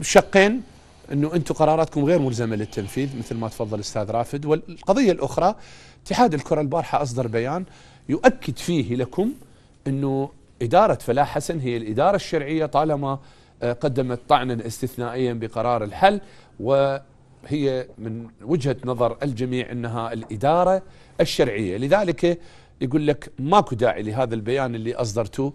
شقين انه انتم قراراتكم غير ملزمه للتنفيذ مثل ما تفضل استاذ رافد والقضيه الاخرى اتحاد الكره البارحه اصدر بيان يؤكد فيه لكم انه اداره فلاح حسن هي الاداره الشرعيه طالما آه، قدمت طعنا استثنائيا بقرار الحل وهي من وجهه نظر الجميع انها الاداره الشرعيه لذلك يقول لك ماكو داعي لهذا البيان اللي اصدرتوه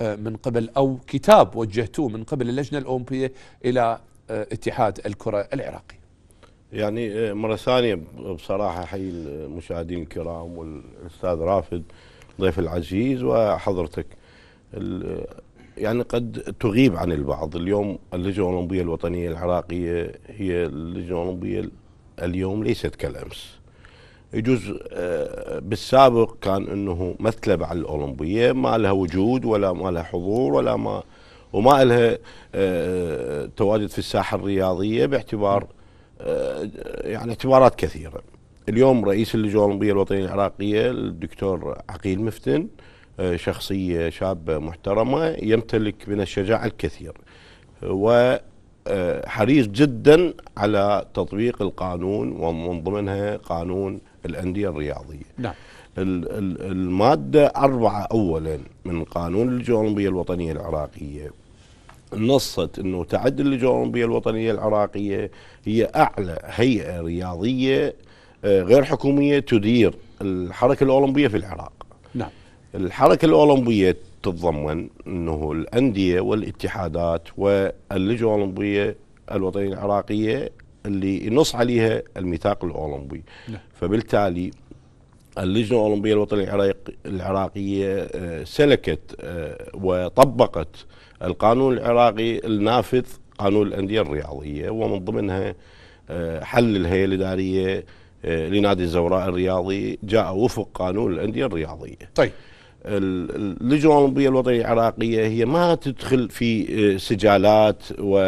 آه، من قبل أو كتاب وجهتوه من قبل اللجنة الأولمبية إلى آه، اتحاد الكرة العراقي يعني آه، مرة ثانية بصراحة حي المشاهدين الكرام والأستاذ رافد ضيف العزيز وحضرتك يعني قد تغيب عن البعض اليوم اللجنة الأولمبية الوطنية العراقية هي اللجنة الأولمبية اليوم ليست كالأمس يجوز آه، بالسابق كان انه مثله على الاولمبيه ما لها وجود ولا ما لها حضور ولا ما وما لها آه، تواجد في الساحه الرياضيه باعتبار آه، يعني اعتبارات كثيره. اليوم رئيس اللجنه الاولمبيه الوطنيه العراقيه الدكتور عقيل مفتن شخصيه شابه محترمه يمتلك من الشجاعه الكثير و آه، حريص جدا على تطبيق القانون ومن ضمنها قانون الأندية الرياضية نعم المادة أربعة أولا من قانون اللجوء الأولمبية الوطنية العراقية نصت أنه تعد اللجوء الأولمبية الوطنية العراقية هي أعلى هيئة رياضية آه، غير حكومية تدير الحركة الأولمبية في العراق نعم الحركة الأولمبية تتضمن أنه الأندية والاتحادات واللجنة الأولمبية الوطنية العراقية اللي ينص عليها الميثاق الأولمبي لا. نعم. فبالتالي اللجنة الأولمبية الوطنية العراقية آه، سلكت آه، وطبقت القانون العراقي النافذ قانون الأندية الرياضية ومن ضمنها آه، حل الهيئة الإدارية لنادي الزوراء الرياضي جاء وفق قانون الأندية الرياضية طيب اللجنه الاولمبيه الوطنيه العراقيه هي ما تدخل في آه، سجالات و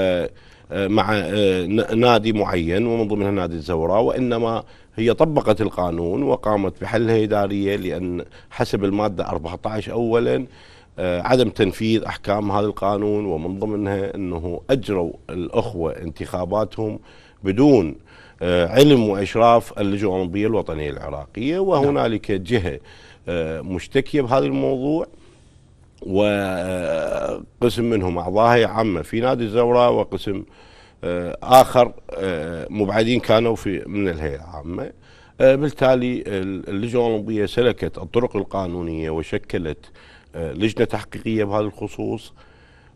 آه، مع آه، نادي معين ومن ضمنها نادي الزوراء وانما هي طبقت القانون وقامت بحلها اداريه لان حسب الماده 14 اولا آه، عدم تنفيذ احكام هذا القانون ومن ضمنها انه اجروا الاخوه انتخاباتهم بدون آه، علم واشراف اللجوء الاولمبيه الوطنيه العراقيه وهنالك نعم. جهه آه، مشتكيه بهذا الموضوع وقسم منهم اعضائها عامه في نادي الزوره وقسم اخر مبعدين كانوا في من الهيئه العامه بالتالي اللجنه الاولمبيه سلكت الطرق القانونيه وشكلت آه، لجنه تحقيقيه بهذا الخصوص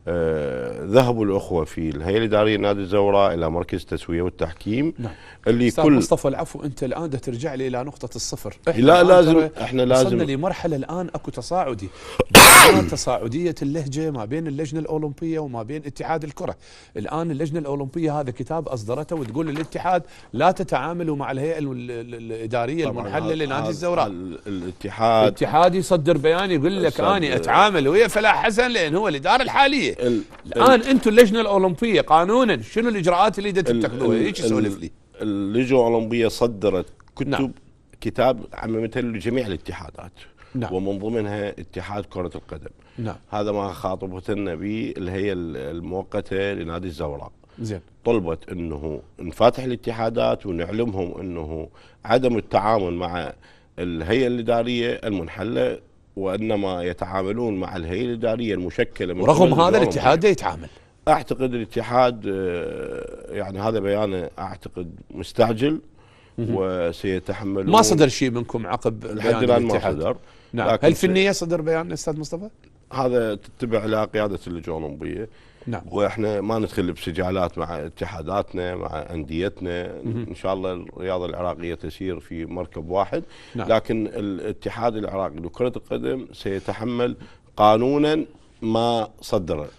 آه، ذهبوا الأخوة في الهيئة الإدارية نادي الزوراء إلى مركز التسوية والتحكيم نعم. اللي كل مصطفى العفو أنت الآن ده ترجع لي إلى نقطة الصفر إحنا لا لازم إحنا لازم وصلنا لمرحلة الآن أكو تصاعدي تصاعدية اللهجة ما بين اللجنة الأولمبية وما بين اتحاد الكرة الآن اللجنة الأولمبية هذا كتاب أصدرته وتقول للاتحاد لا تتعاملوا مع الهيئة الإدارية المنحلة لنادي الزوراء الاتحاد الاتحاد يصدر بيان يقول لك أنا أتعامل ويا فلاح حسن لأن هو الإدارة الحالية ال الان انتم اللجنه الاولمبيه قانونا شنو الاجراءات اللي تتخذوها ايش سولف لي اللجنه الاولمبيه صدرت كتب نعم. كتاب عممته لجميع الاتحادات نعم. ومن ضمنها اتحاد كرة القدم نعم. هذا ما خاطبتنا به اللي المؤقتة لنادي الزوراء زين طلبت انه نفتح الاتحادات ونعلمهم انه عدم التعامل مع الهيئة الإدارية المنحلة وانما يتعاملون مع الهيئه الاداريه المشكله من رغم هذا الاتحاد يتعامل اعتقد الاتحاد آه، يعني هذا بيان اعتقد مستعجل وسيتحملون ما صدر شيء منكم عقب لحد الان ما صدر نعم هل في النيه صدر بيان استاذ مصطفى؟ هذا تتبع لها قياده اللجوء الاولمبيه نعم. واحنا ما ندخل بسجالات مع اتحاداتنا مع انديتنا ان شاء الله الرياضه العراقيه تسير في مركب واحد نعم. لكن الاتحاد العراقي لكره القدم سيتحمل قانونا ما صدره